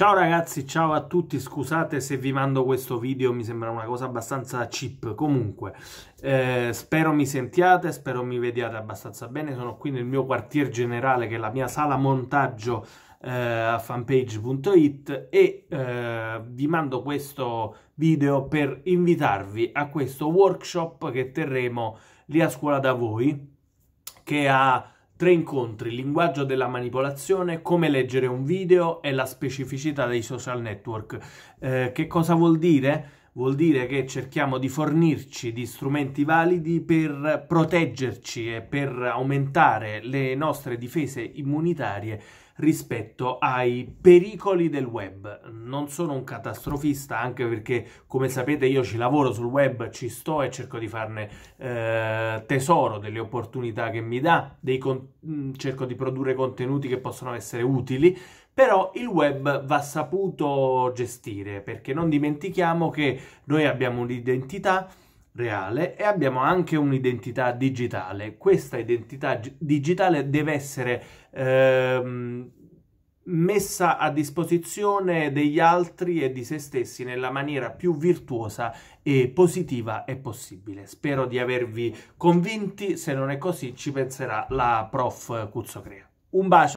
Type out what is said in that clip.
Ciao ragazzi, ciao a tutti, scusate se vi mando questo video, mi sembra una cosa abbastanza cheap, comunque eh, spero mi sentiate, spero mi vediate abbastanza bene, sono qui nel mio quartier generale che è la mia sala montaggio eh, a fanpage.it e eh, vi mando questo video per invitarvi a questo workshop che terremo lì a scuola da voi che ha Tre incontri, linguaggio della manipolazione, come leggere un video e la specificità dei social network. Eh, che cosa vuol dire? Vuol dire che cerchiamo di fornirci di strumenti validi per proteggerci e per aumentare le nostre difese immunitarie rispetto ai pericoli del web. Non sono un catastrofista, anche perché, come sapete, io ci lavoro sul web, ci sto e cerco di farne eh, tesoro delle opportunità che mi dà, mm, cerco di produrre contenuti che possono essere utili, però il web va saputo gestire, perché non dimentichiamo che noi abbiamo un'identità, reale e abbiamo anche un'identità digitale. Questa identità digitale deve essere ehm, messa a disposizione degli altri e di se stessi nella maniera più virtuosa e positiva è possibile. Spero di avervi convinti, se non è così ci penserà la prof Cuzzocrea. Un bacio!